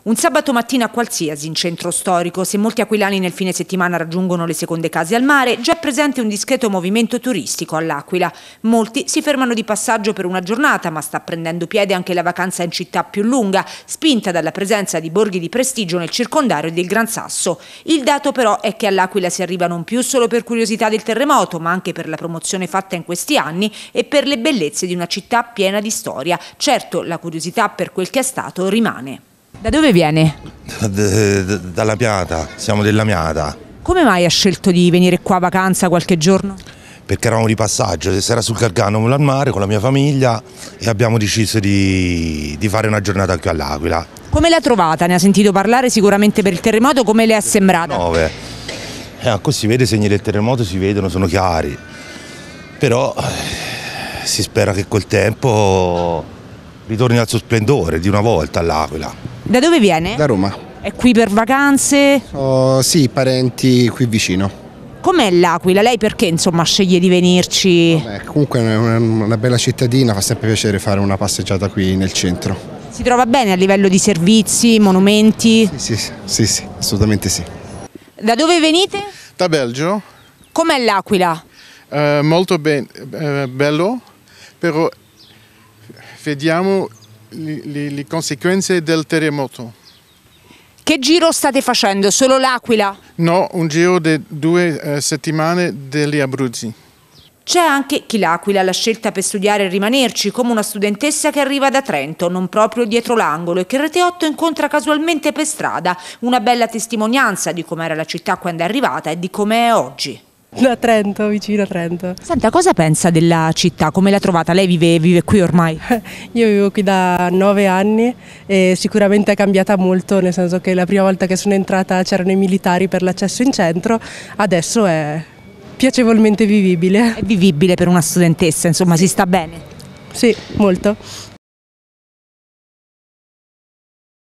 Un sabato mattina qualsiasi in centro storico, se molti aquilani nel fine settimana raggiungono le seconde case al mare, già è presente un discreto movimento turistico all'Aquila. Molti si fermano di passaggio per una giornata, ma sta prendendo piede anche la vacanza in città più lunga, spinta dalla presenza di borghi di prestigio nel circondario del Gran Sasso. Il dato però è che all'Aquila si arriva non più solo per curiosità del terremoto, ma anche per la promozione fatta in questi anni e per le bellezze di una città piena di storia. Certo, la curiosità per quel che è stato rimane. Da dove viene? Dalla Miata, siamo della Miata. Come mai ha scelto di venire qua a vacanza qualche giorno? Perché eravamo di passaggio, si era sul Gargano al mare con la mia famiglia e abbiamo deciso di, di fare una giornata qui all'Aquila. Come l'ha trovata? Ne ha sentito parlare sicuramente per il terremoto, come le è sembrata? 9. Eh, così ecco, si vede i segni del terremoto, si vedono, sono chiari. Però eh, si spera che col tempo ritorni al suo splendore di una volta all'Aquila. Da dove viene? Da Roma. È qui per vacanze? Oh, sì, parenti qui vicino. Com'è l'Aquila? Lei perché insomma sceglie di venirci? Vabbè, comunque è una, una bella cittadina, fa sempre piacere fare una passeggiata qui nel centro. Si trova bene a livello di servizi, monumenti? Sì, sì, sì, sì assolutamente sì. Da dove venite? Da Belgio. Com'è l'Aquila? Eh, molto be eh, bello, però vediamo le, conseguenze del terremoto. Che giro state facendo? Solo l'Aquila? No, un giro di due eh, settimane degli Abruzzi. C'è anche chi l'Aquila la scelta per studiare e rimanerci, come una studentessa che arriva da Trento, non proprio dietro l'angolo, e che Rete 8 incontra casualmente per strada. Una bella testimonianza di com'era la città quando è arrivata e di com'è oggi. Da Trento, vicino a Trento. Senta, cosa pensa della città? Come l'ha trovata? Lei vive, vive, qui ormai? Io vivo qui da nove anni e sicuramente è cambiata molto, nel senso che la prima volta che sono entrata c'erano i militari per l'accesso in centro, adesso è piacevolmente vivibile. È vivibile per una studentessa, insomma, si sta bene? Sì, molto.